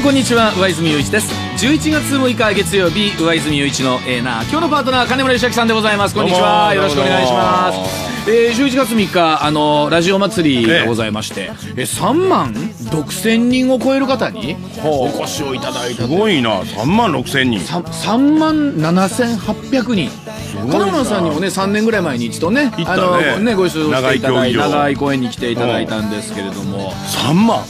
んこんにちは上泉雄一です11月6日月曜日上泉雄一のエーナー今日のパートナー金村義明さんでございますこんにちはよろしくお願いしますえー、11月3日あのラジオ祭りがございまして、ええ3万6000人を超える方にお越しをいただいたすごいな3万6千人 3, 3万7800人金村さんにもね3年ぐらい前に一度ねねあのねご一緒していただい長い公演に来ていただいたんですけれども3万は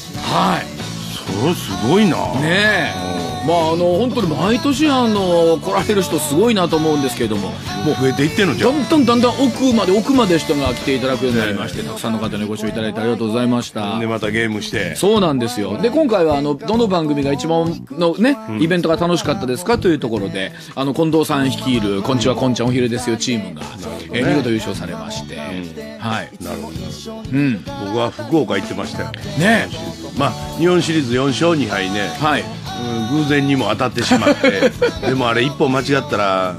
いそれすごいなねえまああの本当に毎年あの来られる人すごいなと思うんですけれどももう増えていってんのじゃだんだんだんだん奥まで奥まで人が来ていただくようになりまして、たくさんの方にご視聴いただいてありがとうございましたでまたゲームしてそうなんですよで今回はあのどの番組が一番のね、イベントが楽しかったですかというところであの近藤さん率いる「こんちはこんちゃんお昼ですよ」チームが、ね、え見事優勝されまして、うん、はいなるほど、うん、僕は福岡行ってましたよねまあ日本シリーズ4勝2敗ねはい、うん、偶然前にも当たってしまって でもあれ一歩間違ったら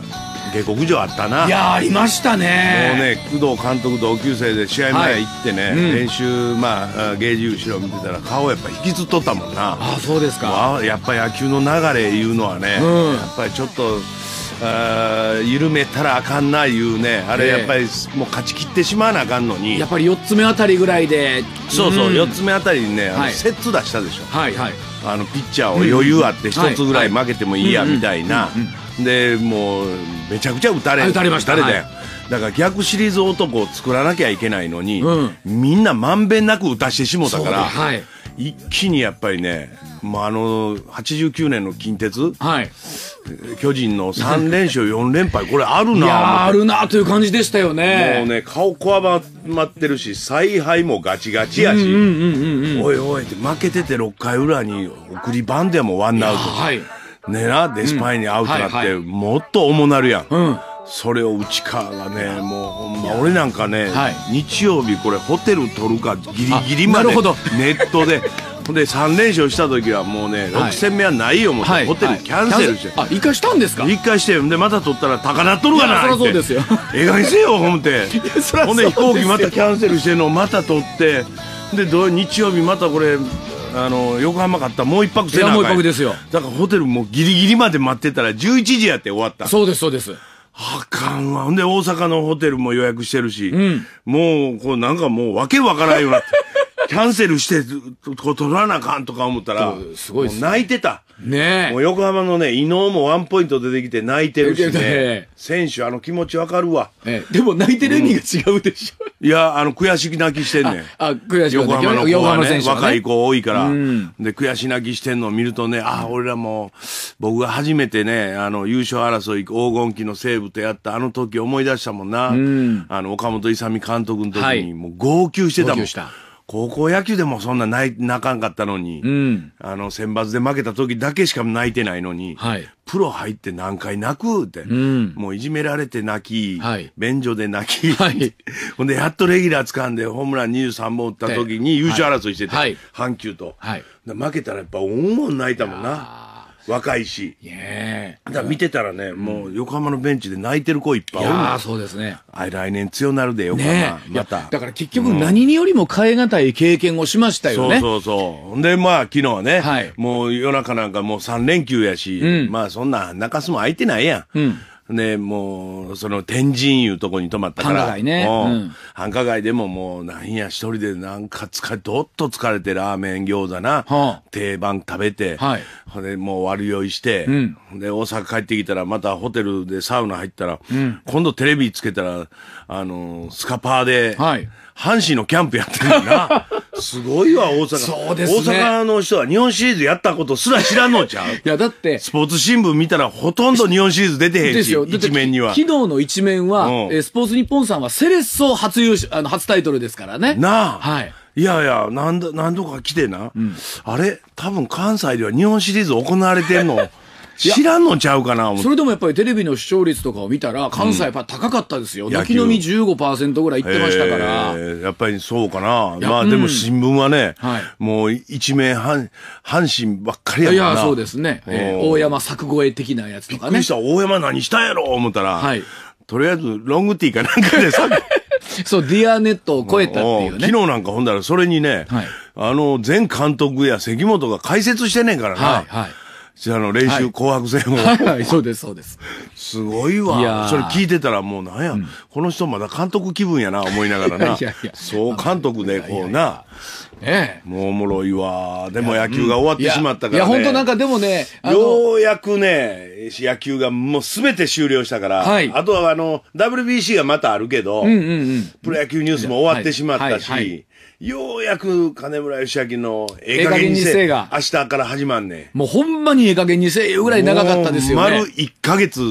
下克上あったないやありましたねもうね工藤監督同級生で試合前行ってね、はいうん、練習まあ芸術後ろ見てたら顔やっぱ引きずっとったもんなあそうですかやっぱ野球の流れいうのはね、うん、やっぱりちょっとあ緩めたらあかんないうねあれやっぱりもう勝ちきってしまわなあかんのにやっぱり4つ目あたりぐらいでそうそう、うん、4つ目あたりにね、はい、セッツ出したでしょはいはいあのピッチャーを余裕あって1つぐらい負けてもいいやみたいなでもうめちゃくちゃ打たれ打たれましただよ、だから逆シリーズ男を作らなきゃいけないのに、みんなまんべんなく打たしてしもたから、一気にやっぱりねまあ、あの89年の近鉄、はい、巨人の3連勝、4連敗、これあるなあるなという感じでしたよね。もうね、顔こわばってるし、采配もガチガチやし、おいおいって、負けてて6回裏に送りバンでもワンアウト、はい、ねな、デスパイにアウトなって、うんはいはい、もっと重なるやん。うんそれを内川がねもうほんま俺なんかね、はい、日曜日これホテル取るかギリギリまでネットでで3連勝した時はもうね、六6戦目はないよもう、ホテルキャンセルして、はい、あ一回したんですか一回してでまた取ったら高なっとるがなそりゃそうですよえがいにせよほんて ほんで飛行機またキャンセルしてのまた取ってで土日曜日またこれあの横浜買ったもう一泊せなあもう一泊ですよだからホテルもギリギリまで待ってたら11時やって終わったそうですそうですあかんわ。ほんで、大阪のホテルも予約してるし、うん、もう、こう、なんかもう、わけわからんようになって。キャンセルして、こう取らなあかんとか思ったら、すごいっすねもう泣いてた。ねえもう横浜のね、伊能もワンポイント出てきて泣いてるしねね。選手、あの気持ちわかるわ。ええでも泣いてる意味が違うでしょ。いや、あの、悔し泣きしてんねん。あ、悔しい横浜の子はね、若い子多いから、で、悔し泣きしてんのを見るとね、あ俺らも、僕が初めてね、あの、優勝争い、黄金期の西武とやったあの時思い出したもんな、あの、岡本勇美監督の時に、はいもう号泣してたもん。号泣した高校野球でもそんな泣泣かんかったのに、うん、あの選抜で負けた時だけしか泣いてないのに、はい、プロ入って何回泣くって、うん、もういじめられて泣き、はい、便所で泣き、はい、ほんでやっとレギュラー掴んでホームラン23本打った時に優勝争いしてて、阪急と、負けたらやっぱ大物泣いたもんな。若いし。ねだから見てたらね、もう横浜のベンチで泣いてる子いっぱいいやそうですね。あ来年強なるで、横浜。また。だから結局何によりも変え難い経験をしましたよね。そうそうそう。で、まあ昨日ね、もう夜中なんかもう3連休やし、まあそんな泣かすも空いてないやん。ね、もう、その天神いうとこに泊まったから。繁華街ね。うん。繁華街でももう、なんや、一人でなんか疲れ、どっと疲れてラーメン餃子な、はあ、定番食べて、はい。ほんで、もう悪酔いして、うん。で、大阪帰ってきたら、またホテルでサウナ入ったら、うん。今度テレビつけたら、あの、スカパーで、はい。阪神のキャンプやってるんだな。すごいわ、大阪。そうですね。大阪の人は日本シリーズやったことすら知らんのちゃう いや、だって。スポーツ新聞見たらほとんど日本シリーズ出てへんし、一面には。昨日の一面は、うん、えスポーツ日本さんはセレッソ初優勝、あの、初タイトルですからね。なあ。はい。いやいや、何度、何度か来てな。うん、あれ多分関西では日本シリーズ行われてんの 知らんのちゃうかな、それでもやっぱりテレビの視聴率とかを見たら、関西やっぱ高かったですよ。泣、うん、並み15%ぐらいいってましたから。やっぱりそうかな。まあでも新聞はね、うんはい、もう一面阪神ばっかりやからいや、そうですね。えー、大山作越え的なやつとかね。びっくりした、大山何したんやろ思ったら、はい、とりあえずロングティーかなんかでさ そう、ディアネットを超えたっていうね。昨日なんかほんだらそれにね、はい、あの、前監督や関本が解説してねえからな。はいはいじゃあの練習紅白戦を、はい、そうですそうですすごいわそれ聞いてたらもうなんや、うん、この人まだ監督気分やな思いながらな総 監督でこうなええ。もうおもろいわでも野球が終わってしまったから、ね、いや本当なんかでもねようやくね野球がもうすべて終了したから、はい、あとはあの WBC がまたあるけど、うんうんうん、プロ野球ニュースも終わってしまったし、はいはいようやく金村義明のええ加減にせいが明日から始まんねもうほんまにええ加減にせえいぐらい長かったですよね。丸1ヶ月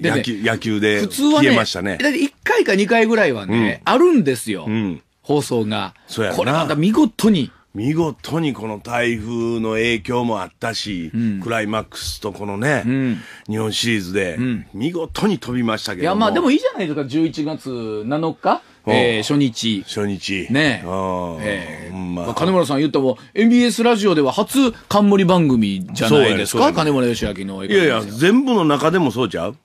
野球,、野球で消えましたね。だって1回か2回ぐらいはね、うん、あるんですよ。うん、放送が。そうやな。これまた見事に。見事にこの台風の影響もあったし、うん、クライマックスとこのね、うん、日本シリーズで、見事に飛びましたけどいや、まあでもいいじゃないですか、11月7日。えー、初日。初日。ねえ。えー、まあ、金村さん言ったも、MBS ラジオでは初冠番組じゃないですか、金村義明の。いやいや、全部の中でもそうちゃう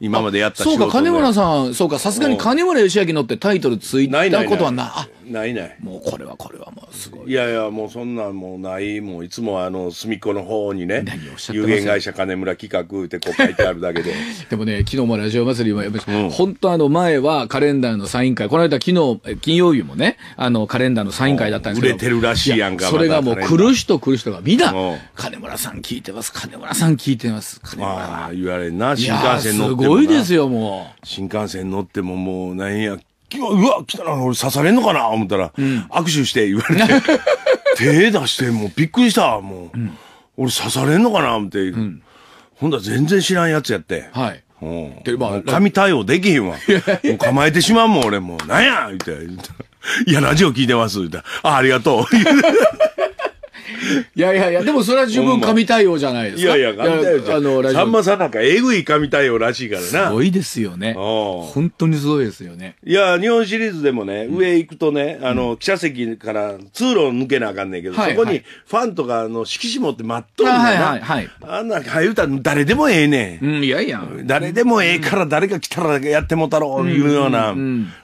今までやったそうか、金村さん、そうか、さすがに金村義明のってタイトルついたことはな、い。ないないもうこれはこれはもうすごいいやいやもうそんなんもうないもういつもあの隅っこの方にね有限会社金村企画ってこう書いてあるだけで でもね、昨日もラジオ祭りもやっぱり、うん本当あの前はカレンダーのサイン会、この間昨日、え金曜日もね、あのカレンダーのサイン会だったんですけど。売れてるらしいやんかやそれがもう来る人来る人がみんな金村さん聞いてます、金村さん聞いてます、金村。さあ言われんない新幹線乗ってすもごいですよ、もう。新幹線乗ってももうなんやうわ、来たら俺刺されんのかな思ったら、うん、握手して言われて、手出して、もうびっくりした、もう。うん、俺刺されんのかな思って、うん、ほんだら全然知らんやつやって。はい。うん。で、まあ、神対応できひんわ。もう構えてしまうもん、俺もう。なんや言って。いや、ラジオ聞いてます。言ったあ、ありがとう。いやいやいや、でもそれは十分神対応じゃないですか。いやいや、神対応じゃあの、ラジオ。さんまさんなんかえぐい神対応らしいからな。すごいですよね。本当にすごいですよね。いや、日本シリーズでもね、上行くとね、あの、記者席から通路を抜けなあかんねんけど、そこにファンとかの色紙持って待っとるんだよな。はいはいあんな、は優うた誰でもええねん。うん、いやいや。誰でもええから誰が来たらやってもたろう、いうような、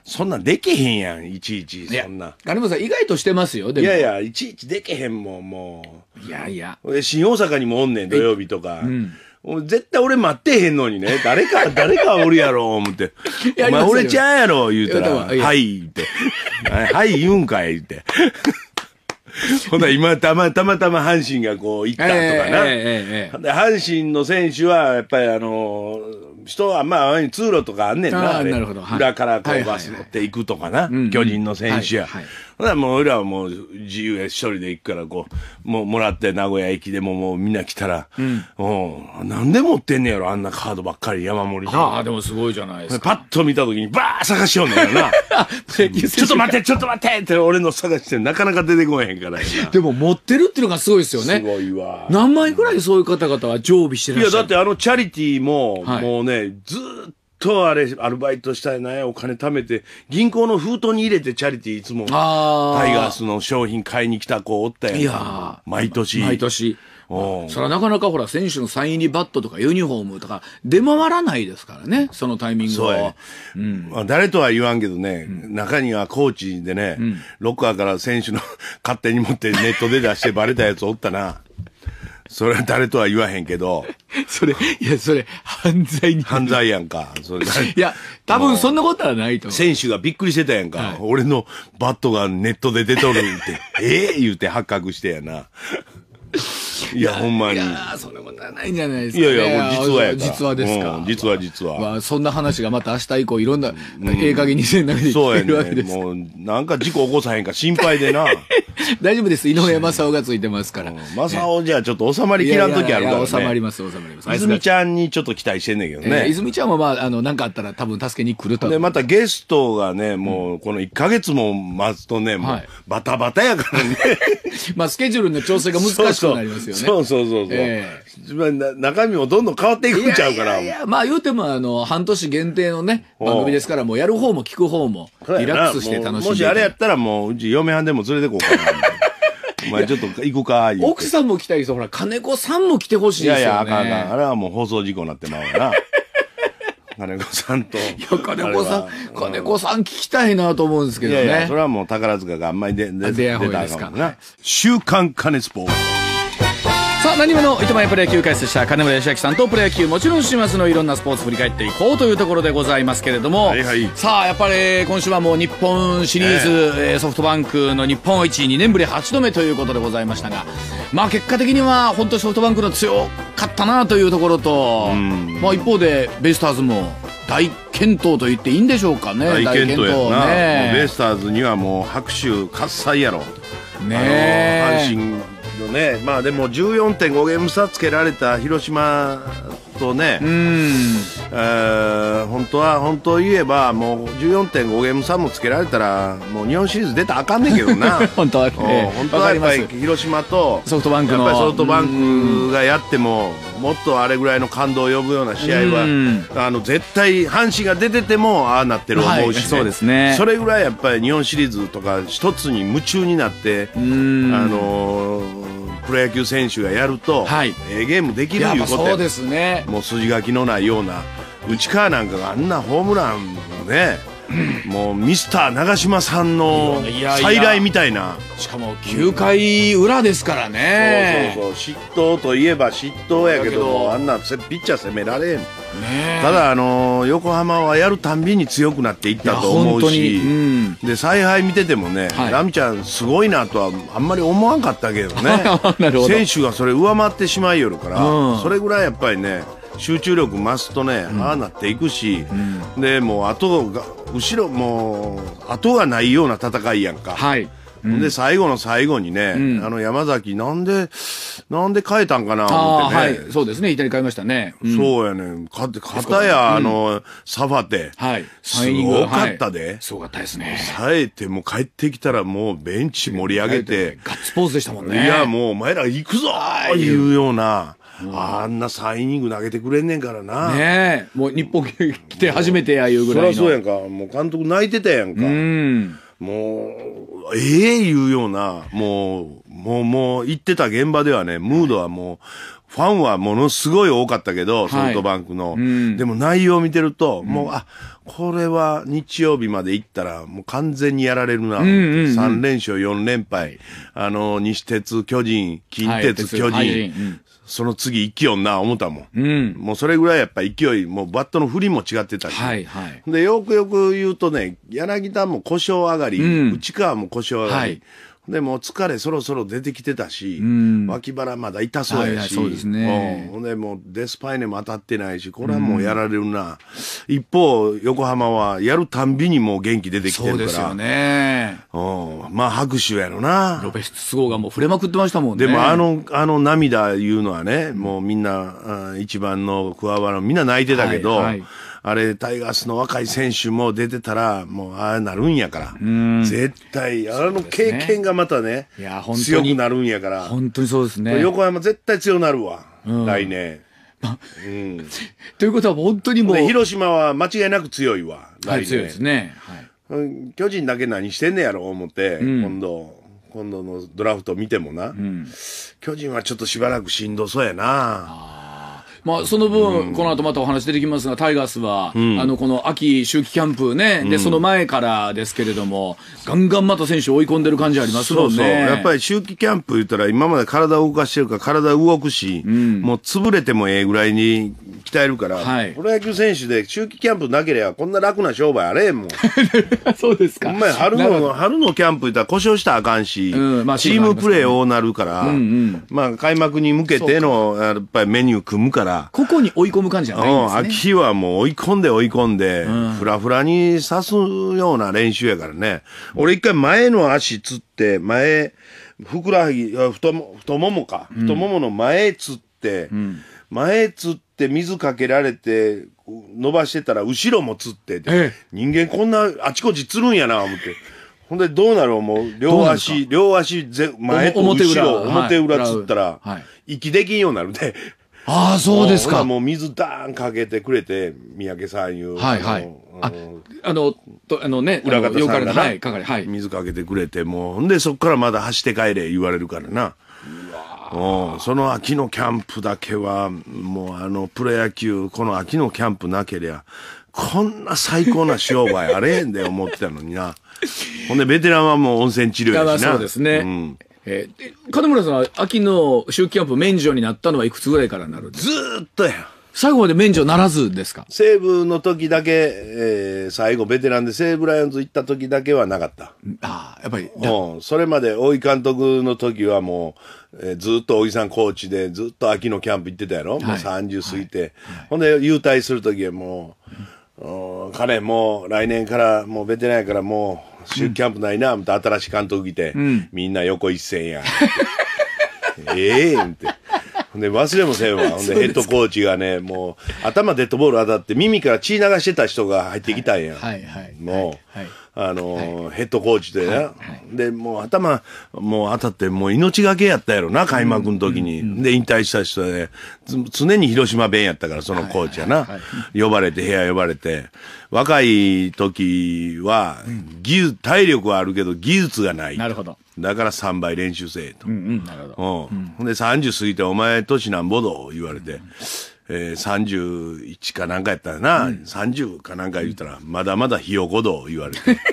そんなんできへんやん、いちいち、そんな。金本さん、意外としてますよ、でも。いやいや、いちいちできへんもん、もう。いやいや。俺、新大阪にもおんねん、土曜日とか。うん、絶対俺待ってへんのにね、誰か、誰かおるやろ、思って。お前俺ちゃうやろ、言うたら、はい、って。はい、言うんかい、って。ほな、今、たま、たまたま阪神がこう、行ったとかな。えーえー、阪神の選手は、やっぱりあのー、人は、まあ、通路とかあんねんな。あなるほど。裏からこう、バス乗っていくとかな。巨人の選手や。ほらもう俺らはもう自由や処理で行くからこう、もうもらって名古屋駅でももうみんな来たら、うん。うん。なんで持ってんねやろあんなカードばっかり山盛りああ、でもすごいじゃないですか。パッと見た時にばー探しようねんな。ちょっと待って、ちょっと待ってって俺の探してなかなか出てこへんからでも持ってるっていうのがすごいですよね。すごいわ。何枚ぐらいそういう方々は常備してらっしゃるいや、だってあのチャリティーも、はい、もうね、ずっととあれ、アルバイトしたいな、お金貯めて、銀行の封筒に入れてチャリティーいつも、タイガースの商品買いに来た子おったやん。いや毎年。毎年。それはなかなかほら、選手のサイン入りバットとかユニフォームとか、出回らないですからね、そのタイミングは。ううん、まあ、誰とは言わんけどね、うん、中にはコーチでね、うん、ロッカーから選手の 勝手に持ってネットで出してバレたやつおったな。それは誰とは言わへんけど。それ、いや、それ、犯罪に。犯罪やんか。それ いや、多分そんなことはないと思う。選手がびっくりしてたやんか。はい、俺のバットがネットで出とるって、え えー、言うて発覚してやな。いや、ほんまに。いや、そんなことはないんじゃないですか、ね。いやいや、実はや実はですか。うん、実は実は。まあ、そんな話がまた明日以降、いろんな、ええげんにせんなりしてるわけです。そうやね。もう、なんか事故起こさへんか心配でな。大丈夫です。井上正雄がついてますから。正雄じゃあちょっと収まりきらん時あるから、ね。収まります、収まります。泉ちゃんにちょっと期待してんねんけどね。泉ちゃんもまあ、あの、なんかあったら多分助けに来ると。で、またゲストがね、もう、この1ヶ月も待つとね、もう、バタバタやからね。まあ、スケジュールの調整が難しくなります。ですよね。そうそうそうそう、えー、中身もどんどん変わっていくんちゃうから。いやまあ言うても、あの、半年限定のね、番組ですから、もうやる方も聞く方も、リラックスして楽しんで。もしあれやったらもう、うち嫁はんでも連れてこうかな。お前ちょっと行くか奥さんも来たりそうほら、金子さんも来てほしいですよ、ね、いやいや、あかんあかん。あれはもう放送事故になってまうな。金子さんと。いや、金子さん、金子さん聞きたいなと思うんですけどね。いやいやそれはもう宝塚があんまり出、出、出たかもな。週刊金スポー。何者糸満プロ野球解説者金村義明さんとプロ野球もちろん週末のいろんなスポーツ振り返っていこうというところでございますけれども、はいはい、さあやっぱり今週はもう日本シリーズ、えー、ソフトバンクの日本一2年ぶり8度目ということでございましたがまあ結果的には本当ソフトバンクの強かったなというところと、まあ一方でベイスターズも大健闘と言っていいんでしょうかね大健闘やねベイスターズにはもう拍手喝采やろね阪神けどね、まあでも14.5ゲーム差つけられた広島とね、うんえー、本当は本当言えばもう14.5ゲーム差もつけられたらもう日本シリーズ出たらあかんねんけどな 本当は、えー、本当はやっぱり広島とソフトバンクのソフトバンクがやってももっとあれぐらいの感動を呼ぶような試合はあの絶対阪神が出ててもああなってる思うし、ねはい、そうですねそれぐらいやっぱり日本シリーズとか一つに夢中になってあのープロ野球選手がやると、はい、ええー、ゲームできるいうことそうですねもう筋書きのないような内川なんかがあんなホームランね、もうミスター長嶋さんの再来みたいなしかも9回裏ですからね、そうそうそう嫉妬といえば嫉妬やけどあんなピッチャー攻められん、ね、ただあの横浜はやるたんびに強くなっていったと思うし、うん、で采配見ててもね、はい、ラミちゃんすごいなとはあんまり思わんかったけどね 選手がそれ上回ってしまいよるから、それぐらいやっぱりね集中力増すとね、うん、ああなっていくし、うん、でもう後が後ろもう後がないような戦いやんか。はいで、最後の最後にね、うん、あの山崎、なんで、なんで変えたんかな、思ってね。はい、そうですね、イタリア変えましたね。そうやね。か、かたや、あの、サファテ。はい。すごかったで。はい、すごかったですね。冴えて、もう帰ってきたら、もうベンチ盛り上げて。ガッツポーズでしたもんね。いや、もうお前ら行くぞーいうような。あんな3イニング投げてくれんねんからな。ねえ。もう日本来て初めてやいうぐらいの。そりゃそうやんか。もう監督泣いてたやんか。うん。もう、ええー、言うような、もう、もう、もう、行ってた現場ではね、ムードはもう、ファンはものすごい多かったけど、ソフトバンクの。はいうん、でも内容を見てると、うん、もう、あ、これは日曜日まで行ったら、もう完全にやられるな。うんうんうん、3連勝、4連敗。あの、西鉄、巨人、近鉄、巨人、はい、その次勢いな思ったもん、うん、もうそれぐらいやっぱ勢いもうバットの振りも違ってたし、はいはい、でよくよく言うとね柳田も故障上がり、うん、内川も故障上がり、はいでも疲れそろそろ出てきてたし、脇腹まだ痛そうやし、はいはい、ね、うん、でもデスパイネも当たってないし、これはもうやられるな。一方、横浜はやるたんびにもう元気出てきてるから。そうですよね。うん、まあ拍手やろな。ロペス都合がもう触れまくってましたもんね。でもあの、あの涙いうのはね、もうみんな、一番の桑原みんな泣いてたけど、はいはいあれ、タイガースの若い選手も出てたら、もう、ああなるんやから。絶対、あの経験がまたね、ねいや本当強くなるんやから。本当にそうですね。横山絶対強なるわ。うん、来年。うん、ということは本当にもう。広島は間違いなく強いわ。はい、強いですね。はい、巨人だけ何してんねやろ、思って、うん、今度。今度のドラフト見てもな、うん、巨人はちょっとしばらくしんどそうやな。まあ、その分、この後またお話出てきますが、タイガースは、あの、この秋秋季キャンプね、で、その前からですけれども、ガンガンまた選手追い込んでる感じありますもんね。そうそうやっぱり秋季キャンプ言ったら、今まで体動かしてるから体動くし、もう潰れてもええぐらいに鍛えるから、はい、プロ野球選手で秋季キャンプなければこんな楽な商売あれもん。そうですか。お前春の、春のキャンプ言ったら故障したらあかんし、うんまあ、チームプレーをなるから、うんうん、まあ開幕に向けての、やっぱりメニュー組むから、からここに追い込む感じじゃないんですね、うん、秋はもう追い込んで追い込んで、ふらふらに刺すような練習やからね俺一回前の足つって前ふくらはぎ太も太ももか、太ももの前つって、うん、前つって水かけられて伸ばしてたら後ろもつってて、人間こんなあちこちつるんやな思って。ほんでどうなるもう両足、両足前と後ろ、表裏,、表裏つったら、息できんようになるで、ね。ああ、そうですか。もう水ダーンかけてくれて、三宅さんいう。はいはい。あの、とあのね、裏方さんが、はい、かかり、はい。水かけてくれて、もう、んで、そっからまだ走って帰れ、言われるからな。うその秋のキャンプだけは、もうあの、プロ野球、この秋のキャンプなけりゃ、こんな最高な商売あれへんで思ってたのにな。ほんで、ベテランはもう温泉治療やしな。そうですね。うんえー、金村さんは秋の秋季キャンプ免除になったのはいくつぐらいからなるずーっとやん。最後まで免除ならずですか西武の時だけ、えー、最後ベテランで西武ライオンズ行った時だけはなかった。ああ、やっぱり。うん。それまで大井監督の時はもう、えー、ずっと大井さんコーチでずっと秋のキャンプ行ってたやろ、はい、もう30過ぎて。はいほんで、優退する時はもう、ん、彼もう来年からもうベテランやからもう、新キャンプないな、また新しい監督来て、みんな横一線や。ええー、って。で、忘れもせんわ。ほんで、ヘッドコーチがね、もう、頭デッドボール当たって、耳から血流してた人が入ってきたんや。はい、はい。もう、はいあの、ヘッドコーチでね。で、もう頭、もう当たって、もう命がけやったやろな、開幕の時に。で、引退した人で、常に広島弁やったから、そのコーチやな。呼ばれて、部屋呼ばれて。若い時は、技術、体力はあるけど、技術がない。なるほど。だから3倍練習せえと。うんうん、なるほど。うん。ほんで30過ぎてお前年なんぼど言われて、うん、えー、31かなんかやったらな、うん、30かなんか言ったら、まだまだひよこど言われて。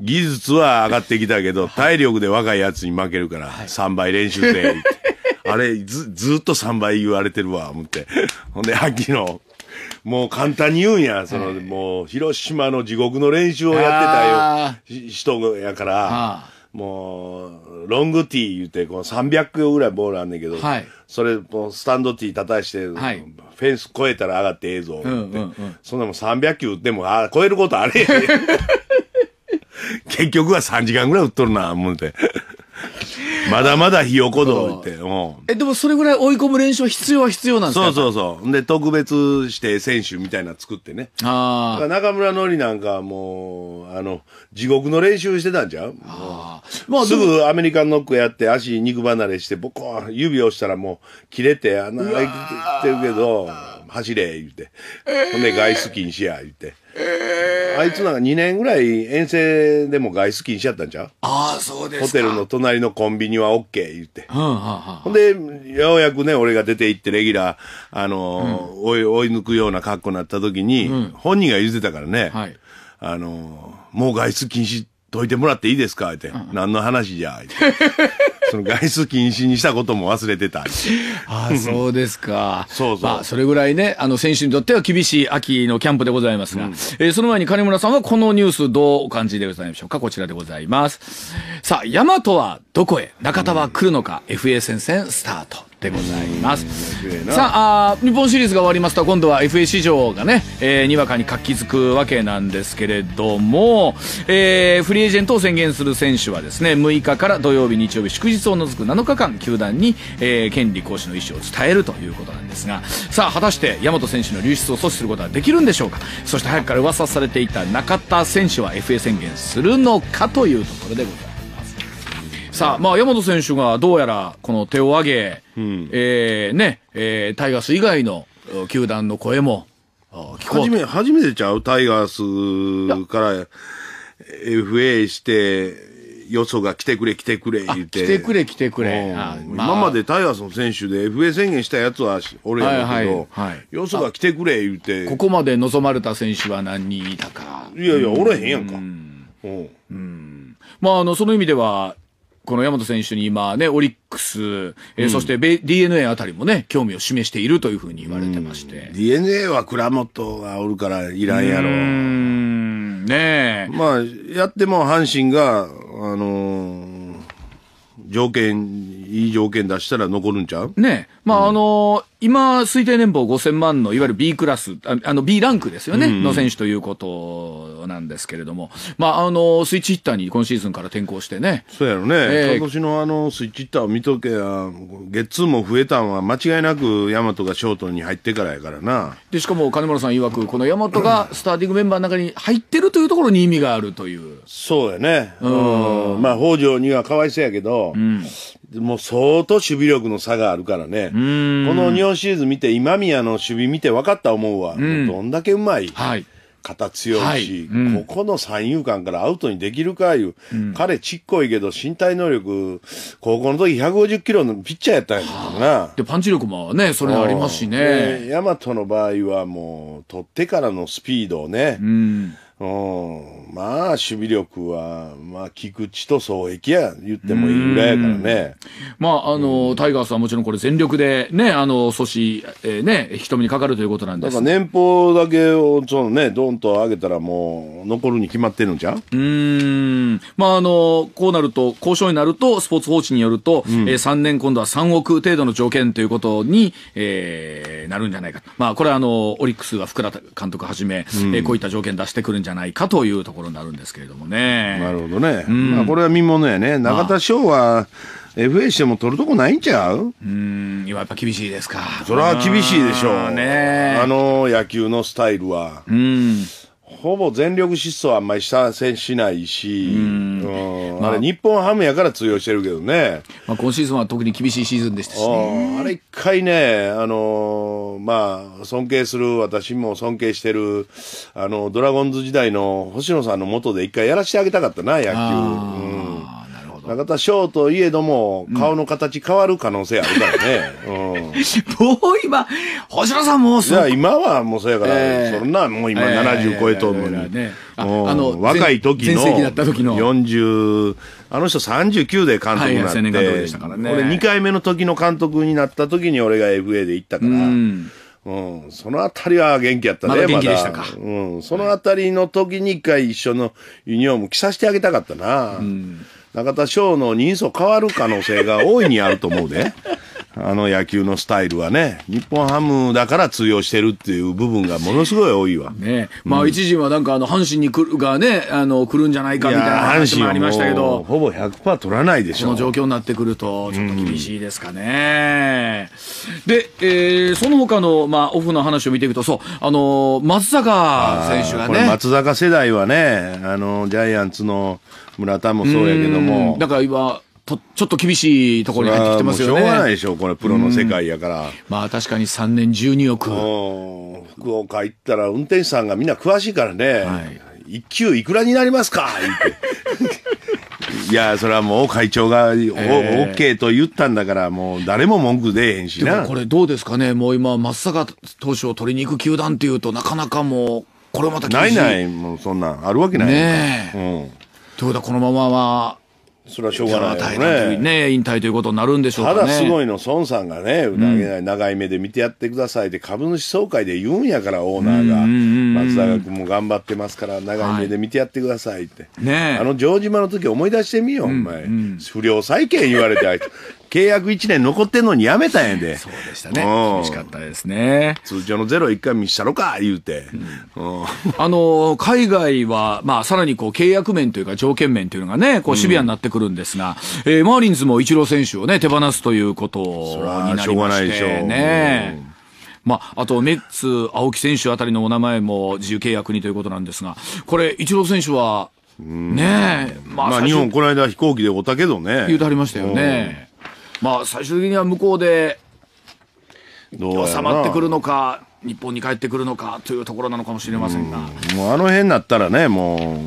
技術は上がってきたけど、体力で若いやつに負けるから、3倍練習せえあれ、ず、ずっと3倍言われてるわ、思って。ほんで、秋のもう簡単に言うんや。その、もう、広島の地獄の練習をやってたよ、人やから、もう、ロングティー言って、この300ロぐらいボールあんねんけど、はい、それ、もうスタンドティー叩して、はい、フェンス越えたら上がってええぞ、うんうんうん、そんなもん300球打っても、あ超えることあれやん。結局は3時間ぐらい打っとるな、思って。まだまだひよこどって。うんえ、でもそれぐらい追い込む練習は必要は必要なんですかそうそうそう。で、特別して選手みたいな作ってね。ああ中村のりなんかはもう、あの、地獄の練習してたんちゃうあ。まあ、すすぐ。アメリカンノックやって足肉離れして、ボコ指押したらもう切れて穴開いてるけど、走れ、言うて。ほんで、外出禁止や、言うて。ー、あいつなんか2年ぐらい遠征でも外出禁止やったんちゃうああ、そうですホテルの隣のコンビニは OK 言って。うん、ははほんで、ようやくね、俺が出て行ってレギュラー、あの追い、追い抜くような格好になった時に、本人が言ってたからね、あのもう外出禁止解いてもらっていいですかって、う何の話じゃ、って。その外出禁止にしたことも忘れてた。あそうですか。そうそう。まあ、それぐらいね、あの、選手にとっては厳しい秋のキャンプでございますが、うん、えー、その前に金村さんはこのニュースどうお感じでございましょうかこちらでございます。さあ、大和はどこへ中田は来るのか、うん、FA 戦線スタート。でございますさあ日本シリーズが終わりますと今度は FA 市場がね、えー、にわかに活気づくわけなんですけれども、えー、フリーエージェントを宣言する選手はですね6日から土曜日日曜日祝日を除く7日間球団に、えー、権利行使の意思を伝えるということなんですがさあ果たして大和選手の流出を阻止することはできるんでしょうかそして早くから噂されていた中田選手は FA 宣言するのかというところでございますさあ、まあ、山本選手がどうやらこの手を挙げ、うん、えー、ね、えー、タイガース以外の球団の声も聞こう初め、初めてちゃうタイガースから FA して、よそが来てくれ来てくれ言って。来てくれ来てくれ。今までタイガースの選手で FA 宣言したやつは俺やけど、はいはい、よそが来てくれ言って。ここまで望まれた選手は何人いたか。いやいや、おらへんやんか。うん。うん。まあ、あの、その意味では、この山和選手に今ね、オリックス、えー、そして DNA あたりもね、興味を示しているというふうに言われてまして。DNA は倉本がおるからいらんやろ。うんねえ。まあ、やっても阪神が、あのー条件、いい条件出したら残るんちゃうねまあ、うん、あの、今、推定年俸5000万の、いわゆる B クラス、あの、B ランクですよね、の選手ということなんですけれども、まあ、あの、スイッチヒッターに今シーズンから転向してね。そうやろね。えー、今年のあの、スイッチヒッターを見とけや、月数も増えたんは、間違いなく、大和がショートに入ってからやからな。で、しかも、金村さん曰く、この大和がスターティングメンバーの中に入ってるというところに意味があるという。そうやね。うん。まあ、北条には可哀想やけど、うん、もう相当守備力の差があるからね。この日本シリーズ見て、今宮の守備見て分かった思うわ。うん、どんだけうまい。はい。肩強いし、はいうん、ここの三遊間からアウトにできるかいう、うん、彼ちっこいけど身体能力、高校の時150キロのピッチャーやったんやけどな。で、パンチ力もね、それありますしね。大和の場合はもう、取ってからのスピードをね。うんうん、まあ、守備力は、まあ、菊池と総益や、言ってもいいぐらいやからね。まあ、あの、タイガースはもちろんこれ全力で、ね、あの、阻止、えー、ね、人目にかかるということなんです。だ年俸だけを、そのね、ドンと上げたらもう、残るに決まってるんじゃんうん。まあ、あの、こうなると、交渉になると、スポーツ報知によると、うん、えー、3年今度は3億程度の条件ということに、えー、なるんじゃないかと。まあ、これはあの、オリックスは福田監督はじめ、うん、えー、こういった条件出してくるんじゃじゃないかというところになるんですけれどもね。なるほどね。うん、まあ、これは見ものやね。永田翔は、FA しても取るとこないんちゃううん、今やっぱ厳しいですか。それは厳しいでしょう。ねあの野球のスタイルは。うん。ほぼ全力疾走はあんまり参戦しないし、まあ、れ日本ハムやから通用してるけどね。まあ、今シーズンは特に厳しいシーズンでしたしね。あれ一回ね、あのー、まあ、尊敬する、私も尊敬してる、あの、ドラゴンズ時代の星野さんのもとで一回やらせてあげたかったな、野球。中田翔といえども、顔の形変わる可能性あるからね。うん。もう今、星野さんもういや、今はもうそうやから、えー、そんな、もう今70超えとんのに。あの、若い時の、時の40、あの人39で監督になって、はい、でしたからね。俺2回目の時の監督になった時に俺が FA で行ったから、うんうん、そのあたりは元気やったね、まだ元気でしたか。うん、そのあたりの時に一回一緒のユニホーム着させてあげたかったな。うん中田翔の人相変わる可能性が大いにあると思うで。あの野球のスタイルはね、日本ハムだから通用してるっていう部分がものすごい多いわ。ね、まあ一時はなんかあの阪神に来るがね、あの来るんじゃないかみたいな話もありましたけど、ほぼ100%取らないでしょ。この状況になってくるとちょっと厳しいですかね。うん、で、えー、その他のまあオフの話を見ていくと、そうあの松坂選手がね、松坂世代はね、あのジャイアンツの村田もそうやけども。だから今、とちょっと厳しいところに入ってきてますよね。しょうがないでしょ、これプロの世界やから。まあ確かに3年12億。福岡行ったら運転手さんがみんな詳しいからね。はい、1級いくらになりますか いや、それはもう会長が、えー、OK と言ったんだから、もう誰も文句出えへんしな。これどうですかね、もう今、松坂投手を取りに行く球団っていうとなかなかもう、これまた厳しい。ないない、もうそんなん、あるわけない。ねえ。うんということはこのままはそれはしょうがないよねね引退ということになるんでしょうか、ね、ただすごいの孫さんがねうなげない長い目で見てやってくださいって株主総会で言うんやからオーナーが、松坂君も頑張ってますから長い目で見てやってくださいって、はい、ねあの城島の時思い出してみよう、うん、お前、うん、不良債権言われて契約1年残ってんのにやめたんやで。そうでしたね。厳しかったですね。通常のゼロ一回見したろか、言うて。うん、あの、海外は、まあ、さらにこう、契約面というか条件面というのがね、こう、シビアになってくるんですが、うん、えー、マーリンズもイチロー選手をね、手放すということになりまして、しょうがないでしょう。ね、うんまあ、あとメッツ、青木選手あたりのお名前も自由契約にということなんですが、これ、イチロー選手はね、え、まあ、まあ、日本、この間飛行機でおったけどね。言うてはりましたよね。まあ、最終的には向こうで収まってくるのか、日本に帰ってくるのかというところなのかもしれませんが。うん、もうあの辺になったらね、も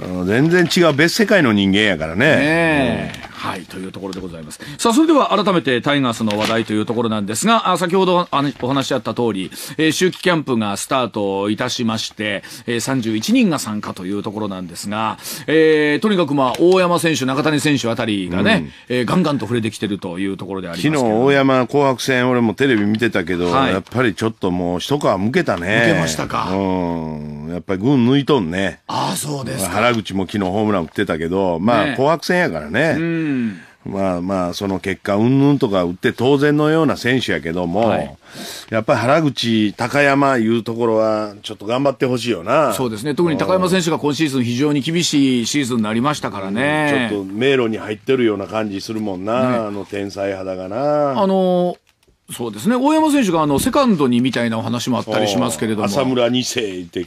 う、全然違う別世界の人間やからね。ねはいというところでございますさあそれでは改めてタイガースの話題というところなんですが先ほどお話しあった通り、えー、秋季キャンプがスタートいたしまして、えー、31人が参加というところなんですが、えー、とにかくまあ大山選手中谷選手あたりがね、うん、えー、ガンガンと触れてきてるというところであります昨日大山紅白戦俺もテレビ見てたけど、はい、やっぱりちょっともう一皮むけたねむけましたかうんやっぱり軍抜いとんねああそうです原口も昨日ホームラン打ってたけどまあ、ね、紅白戦やからね、うんまあまあ、その結果、うんぬんとか打って当然のような選手やけども、はい、やっぱり原口、高山いうところは、ちょっと頑張ってほしいよな。そうですね。特に高山選手が今シーズン非常に厳しいシーズンになりましたからね。うん、ちょっと迷路に入ってるような感じするもんな、ね、あの天才肌がな。あのーそうですね大山選手があのセカンドにみたいなお話もあったりしますけれども浅村2世って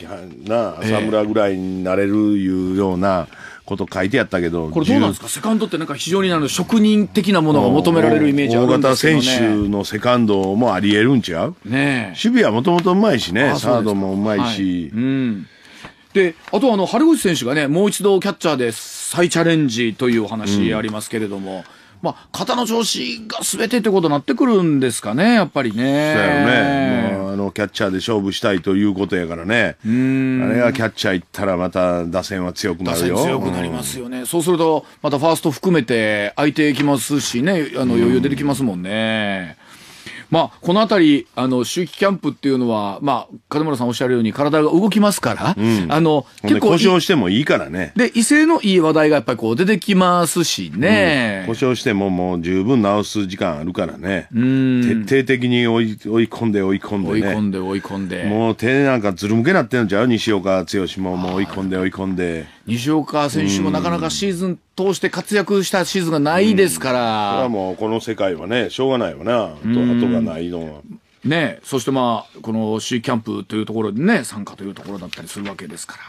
な浅村ぐらいになれるいうような、えこと書いてやったけどこれどうなんですかセカンドってなんか非常になの職人的なものが求められるイメージあるんですけど、ね、大型選手のセカンドもありえるんちゃうね守備はもともとうまいしねサードもうまいし、はい、うんであとあの春口選手がねもう一度キャッチャーで再チャレンジというお話ありますけれども、うまあ、肩の調子がすべてってことになってくるんですかね、やっぱりね。そうやよね。あのキャッチャーで勝負したいということやからね。あれがキャッチャー行ったらまた打線は強くなるよ。打線強くなりますよね。うん、そうすると、またファースト含めて相手きますしね、あの余裕出てきますもんね。まあ、このあたり、あの、周期キャンプっていうのは、まあ、金村さんおっしゃるように体が動きますから、うん、あの、結構。故障してもいいからね。で、威勢のいい話題がやっぱりこう出てきますしね。うん、故障してももう十分治す時間あるからね。うん。徹底的に追い追い込んで追い込んで、ね、追い込んで追い込んで。もう手なんかずるむけなってんじゃう西岡剛ももう追い込んで追い込んで。西岡選手もなかなかシーズン通して活躍したシーズンがないですから。うん、これはもうこの世界はね、しょうがないわな、後がないのは。ね、そしてまあ、この C キャンプというところでね、参加というところだったりするわけですから。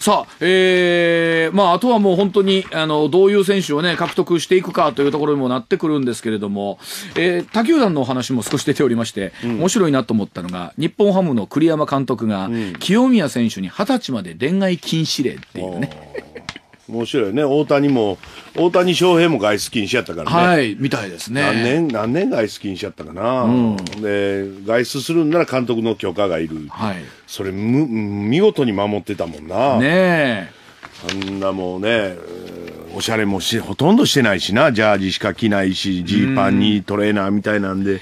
さあ、えー、まあ、あとはもう本当に、あの、どういう選手をね、獲得していくかというところにもなってくるんですけれども、えー、他球団のお話も少し出ておりまして、うん、面白いなと思ったのが、日本ハムの栗山監督が、うん、清宮選手に二十歳まで恋愛禁止令っていうね。面白いね大谷も大谷翔平も外出禁止やったからねはいみたいですね何年何年外出禁止やったかな、うん、で外出するんなら監督の許可がいる、はい、それむ見事に守ってたもんなねえあんなもうねおしゃれもしほとんどしてないしなジャージしか着ないしジーパンにトレーナーみたいなんで。うん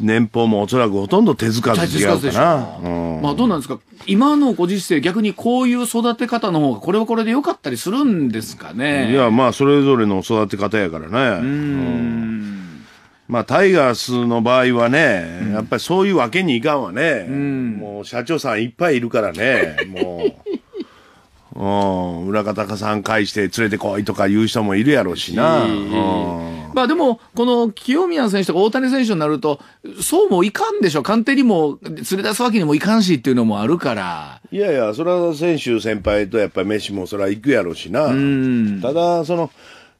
年俸もおそらくほとんど手付かず違うかな。うまあどうなんですか今のご時世逆にこういう育て方の方がこれはこれで良かったりするんですかね。いやまあそれぞれの育て方やからね。うんまあ、タイガースの場合はね、やっぱりそういうわけにいかんわね、うん、もう社長さんいっぱいいるからね、もう、うん、裏方さん返して連れてこいとか言う人もいるやろうしな。うんまあでも、この清宮選手とか大谷選手になると、そうもいかんでしょ、官邸にも連れ出すわけにもいかんしっていうのもあるから。いやいや、それは選手、先輩とやっぱり飯もそれは行くやろうしな。ただ、その、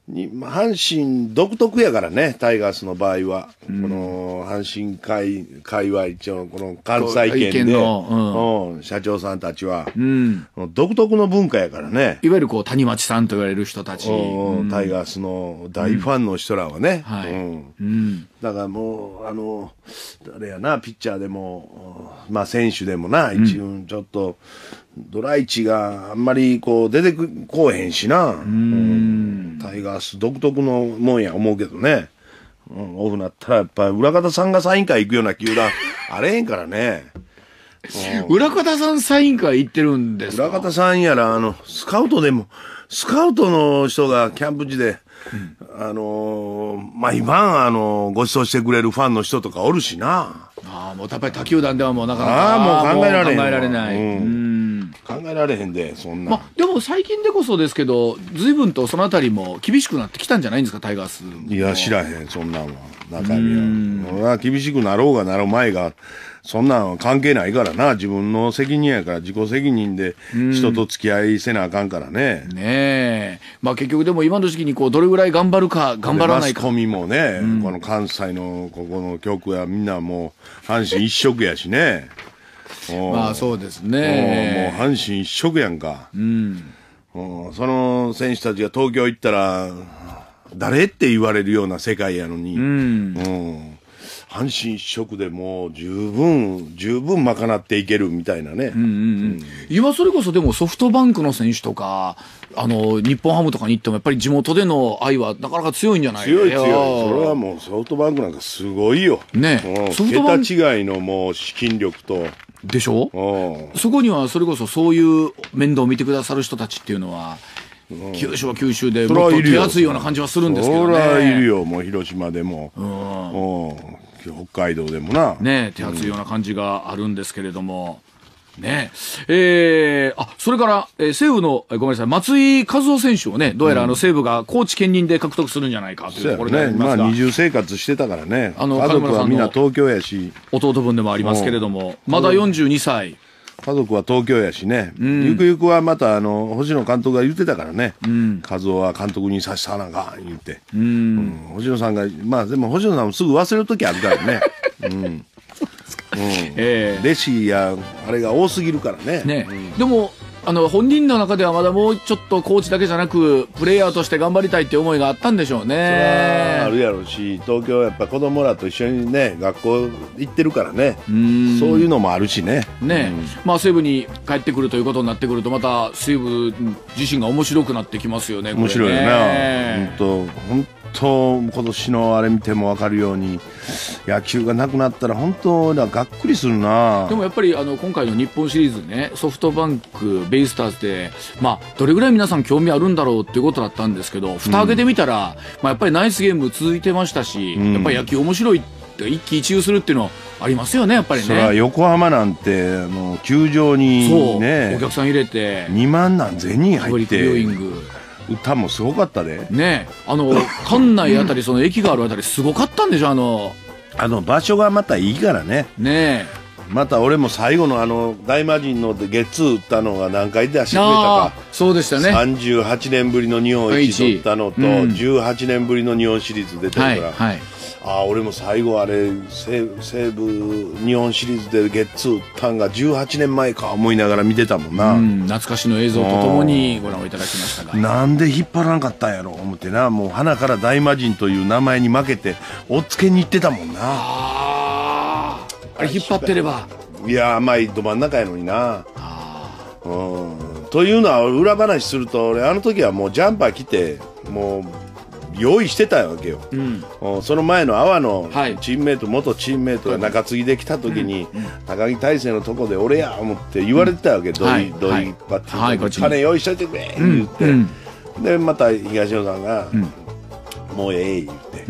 阪神独特やからね、タイガースの場合は。うん、この阪神界界隈、一応、この関西圏で、のうん、社長さんたちは、うん、独特の文化やからね。いわゆるこう、谷町さんと言われる人たち。タイガースの大ファンの人らはね。だからもう、あの、誰やな、ピッチャーでも、まあ選手でもな、一応ちょっと、ドライチがあんまりこう出てくこうへんしなうんタイガース独特のもんや思うけどね、うん、オフなったらやっぱり裏方さんがサイン会行くような球団 あれへんからね、うん、裏方さんサイン会行ってるんですか裏方さんやらあのスカウトでもスカウトの人がキャンプ地で、うん、あのー、あ今あのー、ご馳走してくれるファンの人とかおるしな。ああ、もうやっぱり他球団ではもうなかなか。ああ、もう考えられない。考えられない。うん考えられへんでそんな、まあ、でも最近でこそですけど随分とそのあたりも厳しくなってきたんじゃないんですかタイガースいや知らへんそんなんは中身は厳しくなろうがなる前がそんなんは関係ないからな自分の責任やから自己責任で人と付き合いせなあかんからねねえまあ結局でも今の時期にこうどれぐらい頑張るか頑張らないかマスコミもね、この関西のここの局はみんなもう阪神一色やしねまあそうですね。もう阪神一色やんか。うん。その選手たちが東京行ったら、誰って言われるような世界やのに、うん。阪神一色でもう十分、十分賄っていけるみたいなね。うんうんうん、今それこそでもソフトバンクの選手とか、あの、日本ハムとかに行ってもやっぱり地元での愛はなかなか強いんじゃない強い強い。それはもうソフトバンクなんかすごいよ。ね。ソフトバンク。桁違いのもう資金力と。でしょそこにはそれこそそういう面倒を見てくださる人たちっていうのは九州は九州でもっと手厚いような感じはするんですけどね。そいるよ、もう広島でも。うん、北海道でもな。ね手厚いような感じがあるんですけれども。ねえ。えー、あ、それから、えー、西武の、えー、ごめんなさい、松井和夫選手をね、どうやらあの西武が高知県人で獲得するんじゃないかというところでありますが、ね、まあ二重生活してたからね。あの、家族はみんな東京やし。弟分でもありますけれども、まだ42歳。家族は東京やしね、うん、ゆくゆくはまたあの星野監督が言ってたからね、うん、和夫は監督にさせたなんか言って、うん、うん、星野さんが、まあでも星野さんもすぐ忘れるときあるからね。うんえー、レシやあれが多すぎるからねね、うん、でもあの本人の中ではまだもうちょっとコーチだけじゃなくプレイヤーとして頑張りたいって思いがあったんでしょうねあるやろうし東京はやっぱ子供らと一緒にね学校行ってるからねそういうのもあるしねね、うん、まあ西武に帰ってくるということになってくるとまた西武自身が面白くなってきますよね面白いよね本当本当今年のあれ見ても分かるように野球がなくなったら本当ながっくりするなでもやっぱりあの今回の日本シリーズねソフトバンクベイスターズで、まあ、どれぐらい皆さん興味あるんだろうっていうことだったんですけど蓋開けてみたら、うん、まあ、やっぱりナイスゲーム続いてましたし、うん、やっぱり野球面白いって一喜一憂するっていうのはありますよねやっぱりねそれは横浜なんてあの球場にねお客さん入れて2万何千人入って。歌もすごかったで、ねえあの 館内あたりその駅があるあたりすごかったんでしょあのあの場所がまたいいからねねえまた俺も最後のあの大魔神のゲッツー打ったのが何回出してくれたかそうでしたね38年ぶりの日本一取ったのと、うん、18年ぶりの日本シリーズ出てるから、はいはい、あ俺も最後あれ西西武日本シリーズでゲッツー打ったんが18年前か思いながら見てたもんな、うん、懐かしの映像とともにご覧をいただきましたがなんで引っ張らなかったんやろ思ってなもう花から大魔神という名前に負けておっつけに行ってたもんなあれ引っ張ってればいや甘いど真ん中やのになうんというのは裏話すると俺あの時はもうジャンパー着てもう用意してたわけよ、うん、その前の阿波のチームメイト、はい、元チームメイトが中継ぎで来た時に、うん高木大成のとこで俺や思って言われてたわけ、うん、ドイドイバッテはい、はい、金用意しといてくれ、言って、でまた東野さんが、もうええ言って、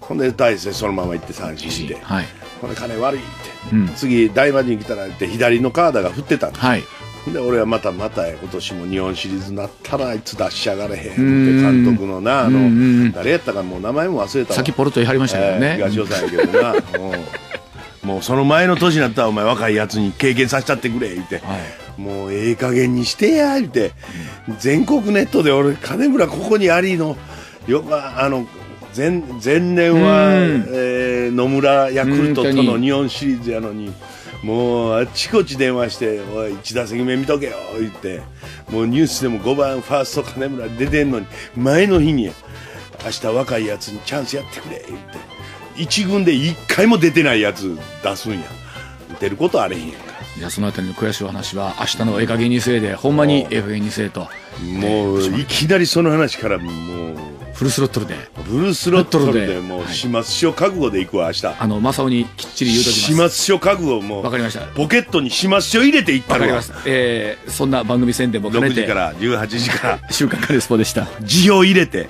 ほんで大成そのまま行って三振して、はいこ金悪いって、うん、次大魔神来たらって左のカードが振ってたんではい、で俺はまたまた今年も日本シリーズなったらあいつ出しやがれへんって監督のなあの誰やったかもう名前も忘れたさっきポロッと言い張りましたけどね、えー、東尾さんやけどな、うもうその前の年になったらお前若いやつに経験させちゃってくれ言って、はい、もうええ加減にしてや言って、全国ネットで俺金村ここにありのよあの前前年は、えー、野村ヤクルトとの日本シリーズやのに。もうあっちこっち電話して「おい1打席目見とけよ」言ってもうニュースでも5番ファースト金村出てんのに前の日に「明日若いやつにチャンスやってくれ」言って1軍で1回も出てないやつ出すんや出ることあれへんやんかいやそのたりの悔しい話は明日のええき減にせいでほんまにええ加減にせいともういきなりその話からもうフルスロットルでフルスロットルでもう始末書覚悟でいくわ明日あの正雄にきっちり言うとき始末ます書覚悟もわかりましたポケットに始末書入れていったわかりますえー、そんな番組宣伝も兼6時から18時から週刊カレスポでした字を 入れて